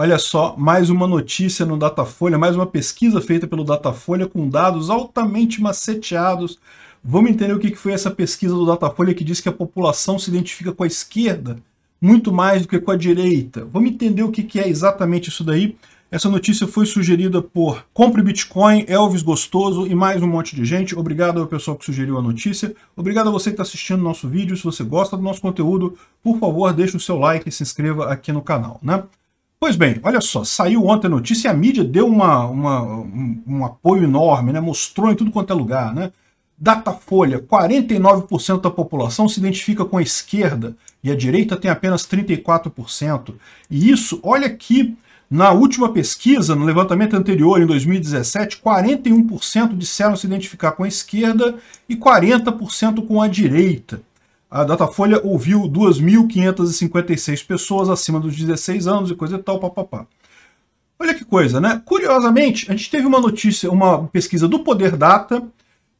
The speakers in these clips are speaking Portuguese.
Olha só, mais uma notícia no Datafolha, mais uma pesquisa feita pelo Datafolha com dados altamente maceteados. Vamos entender o que foi essa pesquisa do Datafolha que diz que a população se identifica com a esquerda muito mais do que com a direita. Vamos entender o que é exatamente isso daí. Essa notícia foi sugerida por Compre Bitcoin, Elvis Gostoso e mais um monte de gente. Obrigado ao pessoal que sugeriu a notícia. Obrigado a você que está assistindo nosso vídeo. Se você gosta do nosso conteúdo, por favor, deixe o seu like e se inscreva aqui no canal. Né? Pois bem, olha só, saiu ontem a notícia e a mídia deu uma, uma um, um, apoio enorme, né? mostrou em tudo quanto é lugar. Né? Datafolha, 49% da população se identifica com a esquerda e a direita tem apenas 34%. E isso, olha aqui, na última pesquisa, no levantamento anterior, em 2017, 41% disseram se identificar com a esquerda e 40% com a direita a Datafolha ouviu 2.556 pessoas acima dos 16 anos e coisa e tal, papapá. Olha que coisa, né? Curiosamente, a gente teve uma notícia, uma pesquisa do Poder Data,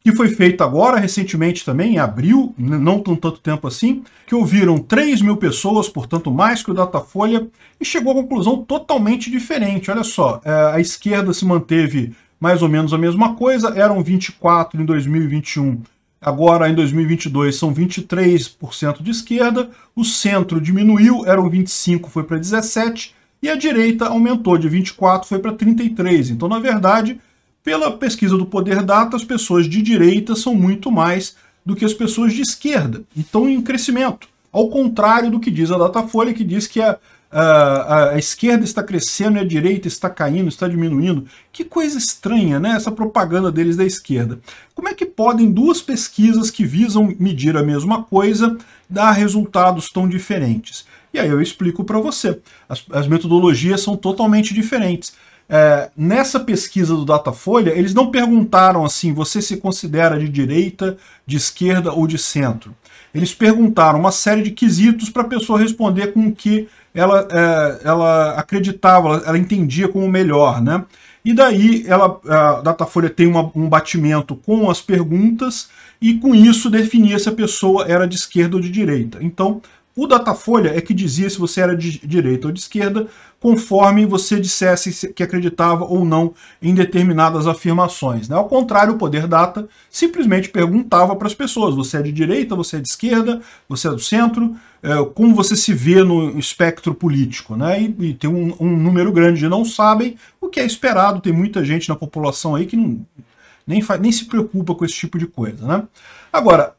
que foi feita agora, recentemente também, em abril, não tão tanto tempo assim, que ouviram 3 mil pessoas, portanto mais que o Datafolha, e chegou a conclusão totalmente diferente. Olha só, é, a esquerda se manteve mais ou menos a mesma coisa, eram 24 em 2021 Agora, em 2022, são 23% de esquerda, o centro diminuiu, eram 25%, foi para 17%, e a direita aumentou de 24%, foi para 33%. Então, na verdade, pela pesquisa do Poder Data, as pessoas de direita são muito mais do que as pessoas de esquerda, então estão em crescimento. Ao contrário do que diz a Datafolha, que diz que a é a, a, esquerda está crescendo e a direita está caindo, está diminuindo. Que coisa estranha, né? Essa propaganda deles da esquerda. Como é que podem duas pesquisas que visam medir a mesma coisa dar resultados tão diferentes? E aí eu explico para você. As, as, metodologias são totalmente diferentes. É, nessa pesquisa do Datafolha, eles não perguntaram assim: você se considera de direita, de esquerda ou de centro? Eles perguntaram uma série de quesitos para a pessoa responder com o que ela, é, ela acreditava, ela, entendia como melhor, né? E daí ela, a Datafolha tem uma, um batimento com as perguntas e com isso definia se a pessoa era de esquerda ou de direita. Então, o Datafolha é que dizia se você era de direita ou de esquerda, conforme você dissesse que acreditava ou não em determinadas afirmações. Né? Ao contrário, o Poder Data simplesmente perguntava para as pessoas: você é de direita, você é de esquerda, você é do centro, é, como você se vê no espectro político. Né? E, e tem um, um, número grande de não sabem, o que é esperado, tem muita gente na população aí que não, nem, faz, nem se preocupa com esse tipo de coisa. Né? Agora,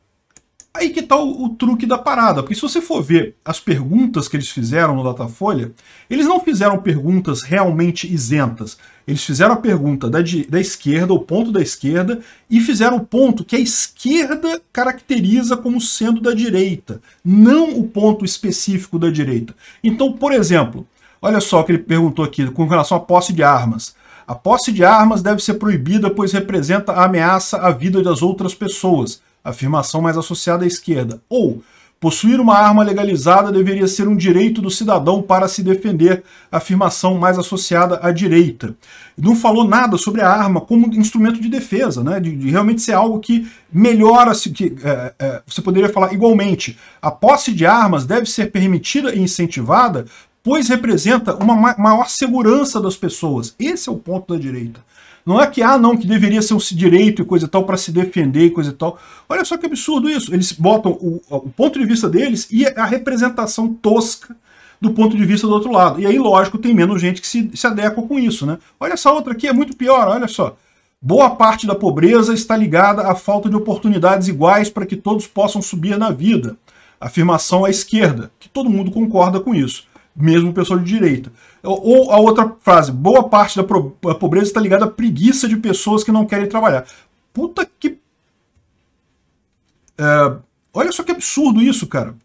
Aí que tal tá o, o, truque da parada, porque se você for ver as perguntas que eles fizeram no Datafolha, eles não fizeram perguntas realmente isentas. Eles fizeram a pergunta da, da esquerda, o ponto da esquerda, e fizeram o ponto que a esquerda caracteriza como sendo da direita, não o ponto específico da direita. Então, por exemplo, olha só o que ele perguntou aqui com relação à posse de armas. A posse de armas deve ser proibida, pois representa a ameaça à vida das outras pessoas afirmação mais associada à esquerda. Ou possuir uma arma legalizada deveria ser um direito do cidadão para se defender, afirmação mais associada à direita. Não falou nada sobre a arma como instrumento de defesa, né? de, de realmente ser algo que melhora, -se, que é, é, você poderia falar igualmente. A posse de armas deve ser permitida e incentivada pois representa uma maior segurança das pessoas. Esse é o ponto da direita. Não é que, ah, não, que deveria ser um direito e coisa e tal, para se defender e coisa e tal. Olha só que absurdo isso. Eles botam o, o ponto de vista deles e a representação tosca do ponto de vista do outro lado. E aí, lógico, tem menos gente que se, se adequa com isso, né? Olha essa outra aqui, é muito pior, olha só. Boa parte da pobreza está ligada à falta de oportunidades iguais para que todos possam subir na vida. Afirmação à esquerda, que todo mundo concorda com isso mesmo o pessoal de direita. Ou a outra frase, boa parte da pobreza está ligada à preguiça de pessoas que não querem trabalhar. Puta que. É, olha só que absurdo isso, cara.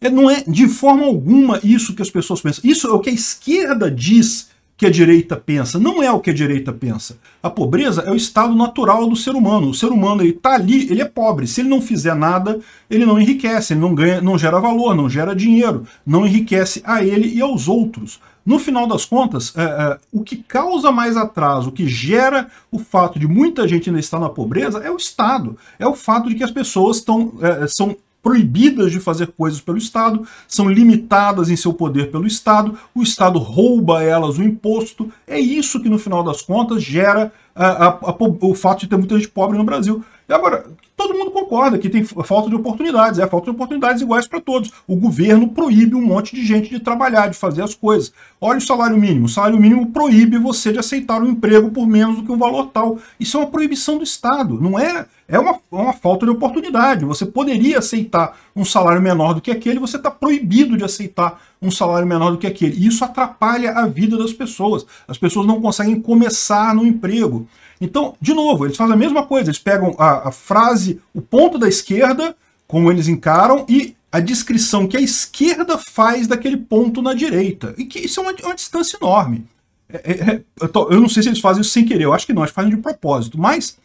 É, não é de forma alguma isso que as pessoas pensam. Isso é o que a esquerda diz que a direita pensa. Não é o que a direita pensa. A pobreza é o estado natural do ser humano. O ser humano ele está ali, ele é pobre. Se ele não fizer nada, ele não enriquece, ele não ganha, não gera valor, não gera dinheiro, não enriquece a ele e aos outros. No final das contas, é, é, o que causa mais atraso, o que gera o fato de muita gente ainda estar na pobreza é o Estado. É o fato de que as pessoas tão, é, são proibidas de fazer coisas pelo Estado, são limitadas em seu poder pelo Estado, o Estado rouba a elas o imposto. É isso que, no final das contas, gera ah, a, a, a, o fato de ter muita gente pobre no Brasil. E agora, Todo mundo concorda que tem falta de oportunidades, é falta de oportunidades iguais para todos. O governo proíbe um monte de gente de trabalhar, de fazer as coisas. Olha o salário mínimo. O salário mínimo proíbe você de aceitar um emprego por menos do que um valor tal. Isso é uma proibição do Estado, não é? É uma, é uma falta de oportunidade. Você poderia aceitar um salário menor do que aquele, você está proibido de aceitar um salário menor do que aquele. E isso atrapalha a vida das pessoas. As pessoas não conseguem começar no emprego. Então, de novo, eles fazem a mesma coisa, eles pegam a, a frase, o ponto da esquerda, como eles encaram, e a descrição que a esquerda faz daquele ponto na direita. E que isso é uma, é uma distância enorme. É, é, é, eu, tô, eu, não sei se eles fazem isso sem querer, eu acho que não, acho que fazem de propósito, mas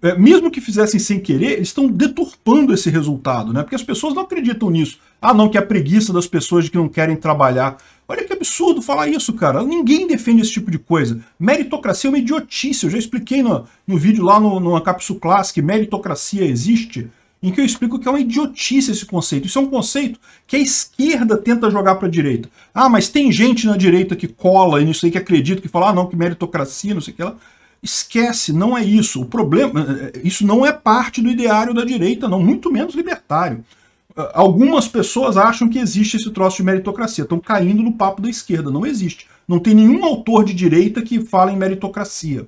é, mesmo que fizessem sem querer, eles estão deturpando esse resultado, né? Porque as pessoas não acreditam nisso. Ah, não, que é a preguiça das pessoas de que não querem trabalhar. Olha que absurdo falar isso, cara. Ninguém defende esse tipo de coisa. Meritocracia é uma idiotice. Eu já expliquei no, no vídeo lá no, no Capsu que meritocracia existe, em que eu explico que é uma idiotice esse conceito. Isso é um conceito que a esquerda tenta jogar para a direita. Ah, mas tem gente na direita que cola e não sei que acredita, que fala, ah, não, que meritocracia, não sei o que lá. Esquece, não é isso. O problema, eh, isso não é parte do ideário da direita, não, muito menos libertário algumas pessoas acham que existe esse troço de meritocracia. Estão caindo no papo da esquerda. Não existe. Não tem nenhum autor de direita que fala em meritocracia.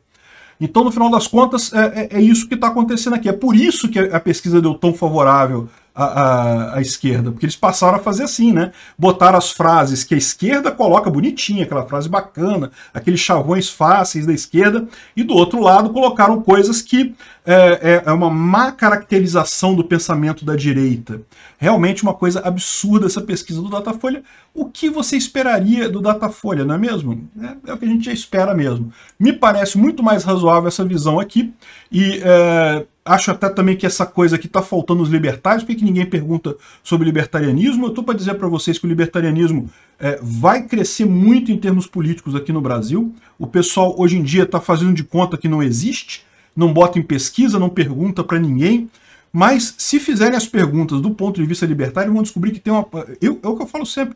Então, no final das contas, é, é, é isso que está acontecendo aqui. É por isso que a pesquisa deu tão favorável a, a, a, esquerda, porque eles passaram a fazer assim, né? Botaram as frases que a esquerda coloca bonitinha, aquela frase bacana, aqueles chavões fáceis da esquerda, e do outro lado colocaram coisas que é, é, é, uma má caracterização do pensamento da direita. Realmente uma coisa absurda essa pesquisa do Datafolha. O que você esperaria do Datafolha, não é mesmo? É, é o que a gente já espera mesmo. Me parece muito mais razoável essa visão aqui, e é, acho até também que essa coisa aqui está faltando os libertários, porque ninguém pergunta sobre libertarianismo. Eu estou para dizer para vocês que o libertarianismo é, vai crescer muito em termos políticos aqui no Brasil. O pessoal hoje em dia está fazendo de conta que não existe, não bota em pesquisa, não pergunta para ninguém. Mas se fizerem as perguntas do ponto de vista libertário, vão descobrir que tem uma... Eu, é o que eu falo sempre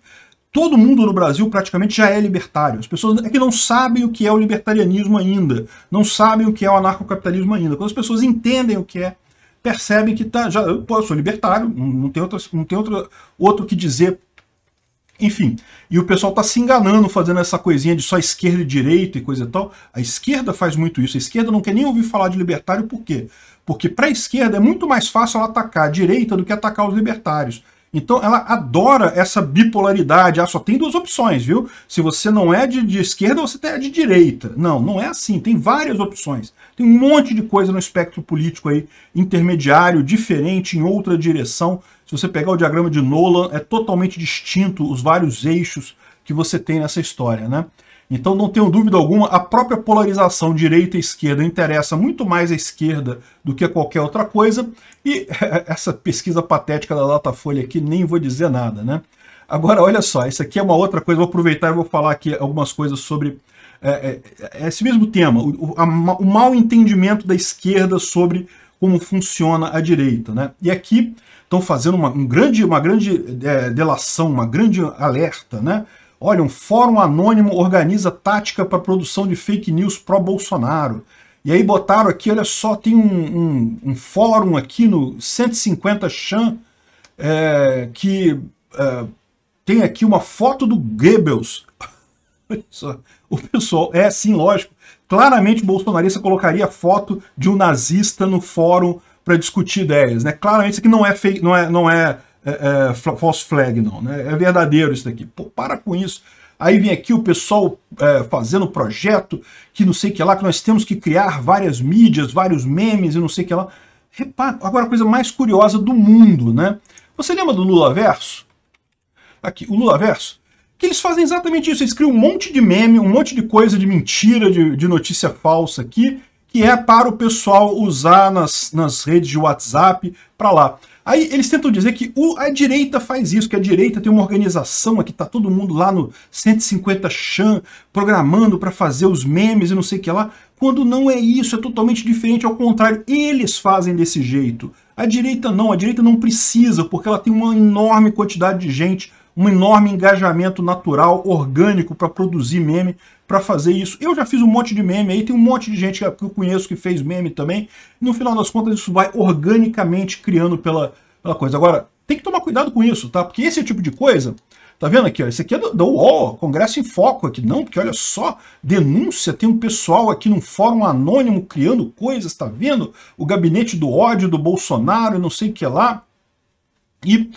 todo mundo no Brasil praticamente já é libertário. As pessoas é que não sabem o que é o libertarianismo ainda, não sabem o que é o anarcocapitalismo ainda. Quando as pessoas entendem o que é, percebem que tá, já, pô, eu sou libertário, não tem, outra, não tem outra, outro que dizer. Enfim, e o pessoal está se enganando fazendo essa coisinha de só esquerda e direita e coisa e tal. A esquerda faz muito isso. A esquerda não quer nem ouvir falar de libertário, por quê? Porque para a esquerda é muito mais fácil ela atacar a direita do que atacar os libertários. Então ela adora essa bipolaridade. Ah, só tem duas opções, viu? Se você não é de, de esquerda, você tá, é de direita. Não, não é assim. Tem várias opções. Tem um monte de coisa no espectro político aí, intermediário, diferente, em outra direção. Se você pegar o diagrama de Nolan, é totalmente distinto os vários eixos que você tem nessa história, né? Então não tenho dúvida alguma, a própria polarização direita e esquerda interessa muito mais a esquerda do que a qualquer outra coisa. E essa pesquisa patética da Datafolha aqui, nem vou dizer nada, né? Agora, olha só, isso aqui é uma outra coisa, vou aproveitar e vou falar aqui algumas coisas sobre é, é, é esse mesmo tema, o, a, o mal entendimento da esquerda sobre como funciona a direita. Né? E aqui estão fazendo uma, um grande, uma grande é, delação, uma grande alerta, né? Olha, um fórum anônimo organiza tática para produção de fake news pró-Bolsonaro. E aí botaram aqui, olha só, tem um, um, um fórum aqui no 150 Chan é, que é, tem aqui uma foto do Goebbels. o pessoal, é sim, lógico, claramente bolsonarista colocaria foto de um nazista no fórum para discutir ideias, né? Claramente isso aqui não é fake, não é, não é é, é, false flag, não. Né? É verdadeiro isso daqui. Pô, para com isso. Aí vem aqui o pessoal é, fazendo projeto, que não sei o que lá, que nós temos que criar várias mídias, vários memes e não sei o que lá. Repara, agora a coisa mais curiosa do mundo, né? Você lembra do Lula Verso? Aqui, o Lula Verso? Que eles fazem exatamente isso, eles criam um monte de meme, um monte de coisa de mentira, de, de notícia falsa aqui, que é para o pessoal usar nas, nas redes de WhatsApp, para lá. Aí eles tentam dizer que o, a direita faz isso, que a direita tem uma organização aqui, tá todo mundo lá no 150 Chan programando para fazer os memes e não sei o que lá, quando não é isso, é totalmente diferente, ao contrário, eles fazem desse jeito. A direita não, a direita não precisa, porque ela tem uma enorme quantidade de gente um enorme engajamento natural, orgânico, para produzir meme, para fazer isso. Eu já fiz um monte de meme aí, tem um monte de gente que eu conheço que fez meme também. No final das contas, isso vai organicamente criando pela, pela coisa. Agora, tem que tomar cuidado com isso, tá? Porque esse tipo de coisa, Tá vendo aqui, ó? Esse aqui é da UOL, Congresso em Foco aqui. Não, porque olha só, denúncia, tem um pessoal aqui num fórum anônimo criando coisas, tá vendo? O gabinete do ódio do Bolsonaro, não sei o que lá. E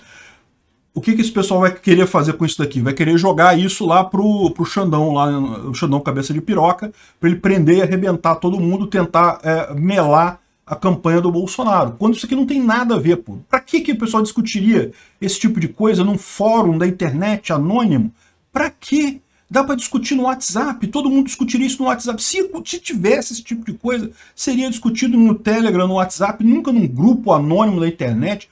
o que, que esse pessoal vai querer fazer com isso daqui? Vai querer jogar isso lá pro, pro Xandão, lá, o Xandão cabeça de piroca, para ele prender e arrebentar todo mundo, tentar é, melar a campanha do Bolsonaro. Quando isso aqui não tem nada a ver, pô. Pra que, que o pessoal discutiria esse tipo de coisa num fórum da internet anônimo? Pra quê? Dá para discutir no WhatsApp, todo mundo discutiria isso no WhatsApp. Se, se tivesse esse tipo de coisa, seria discutido no Telegram, no WhatsApp, nunca num grupo anônimo da internet,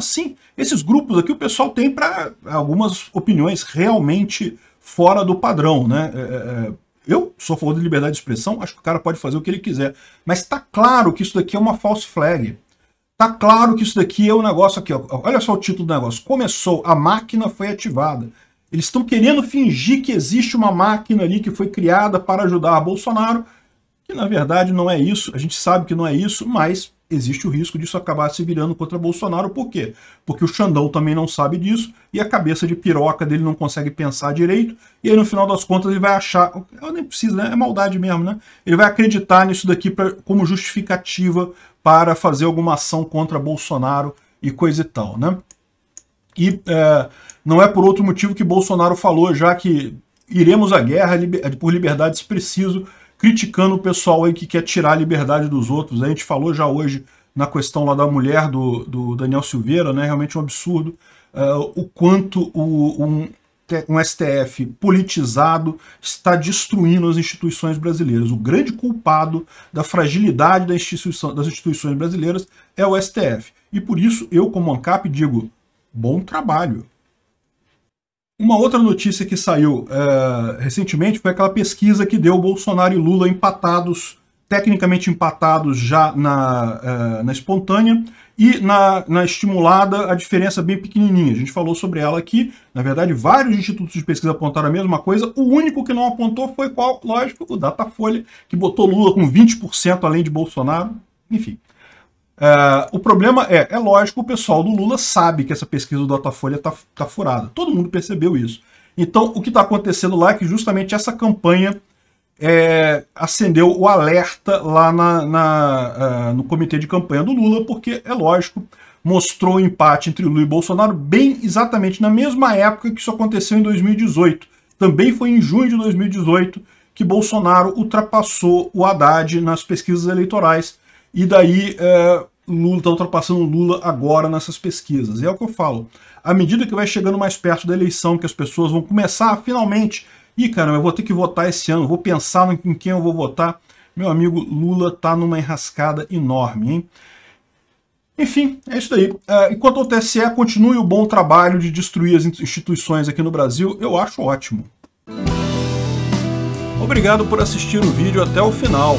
assim? Esses grupos aqui o pessoal tem para algumas opiniões realmente fora do padrão, né? É, é, é, eu sou a favor da liberdade de expressão, acho que o cara pode fazer o que ele quiser. Mas está claro que isso daqui é uma false flag. Está claro que isso daqui é um negócio aqui. Ó, olha só o título do negócio. Começou, a máquina foi ativada. Eles estão querendo fingir que existe uma máquina ali que foi criada para ajudar Bolsonaro, que na verdade não é isso, a gente sabe que não é isso, mas existe o risco disso acabar se virando contra Bolsonaro. Por quê? Porque o Xandão também não sabe disso e a cabeça de piroca dele não consegue pensar direito. E aí, no final das contas, ele vai achar. Eu nem preciso, né? É maldade mesmo, né? Ele vai acreditar nisso daqui pra, como justificativa para fazer alguma ação contra Bolsonaro e coisa e tal, né? E é, não é por outro motivo que Bolsonaro falou, já que iremos à guerra por liberdade se preciso, criticando o pessoal aí que quer tirar a liberdade dos outros. Né? A gente falou já hoje na questão lá da mulher do, do Daniel Silveira, né? Realmente um absurdo uh, o quanto o, um, um STF politizado está destruindo as instituições brasileiras. O grande culpado da fragilidade da instituição, das instituições brasileiras é o STF. E por isso eu, como ANCAP, digo bom trabalho. Uma outra notícia que saiu é, recentemente foi aquela pesquisa que deu Bolsonaro e Lula empatados, tecnicamente empatados já na, é, na espontânea e na, na, estimulada a diferença bem pequenininha. A gente falou sobre ela aqui. Na verdade, vários institutos de pesquisa apontaram a mesma coisa. O único que não apontou foi qual? Lógico, o Datafolha, que botou Lula com 20% além de Bolsonaro. Enfim. Uh, o problema é, é lógico, o pessoal do Lula sabe que essa pesquisa do Datafolha está tá furada. Todo mundo percebeu isso. Então, o que está acontecendo lá é que justamente essa campanha é, acendeu o alerta lá na, na, uh, no comitê de campanha do Lula, porque, é lógico, mostrou o empate entre Lula e Bolsonaro bem exatamente na mesma época que isso aconteceu em 2018. Também foi em junho de 2018 que Bolsonaro ultrapassou o Haddad nas pesquisas eleitorais. E daí é, Lula está ultrapassando Lula agora nessas pesquisas. E é o que eu falo. À medida que vai chegando mais perto da eleição, que as pessoas vão começar a, finalmente. Ih, caramba, eu vou ter que votar esse ano, vou pensar em quem eu vou votar. Meu amigo, Lula tá numa enrascada enorme, hein? Enfim, é isso daí. É, enquanto o TSE continue o bom trabalho de destruir as instituições aqui no Brasil, eu acho ótimo. Obrigado por assistir o vídeo até o final.